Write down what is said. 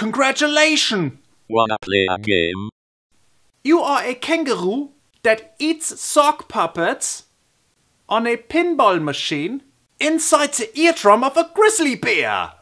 Congratulations! Wanna play a game? You are a kangaroo that eats sock puppets on a pinball machine inside the eardrum of a grizzly bear.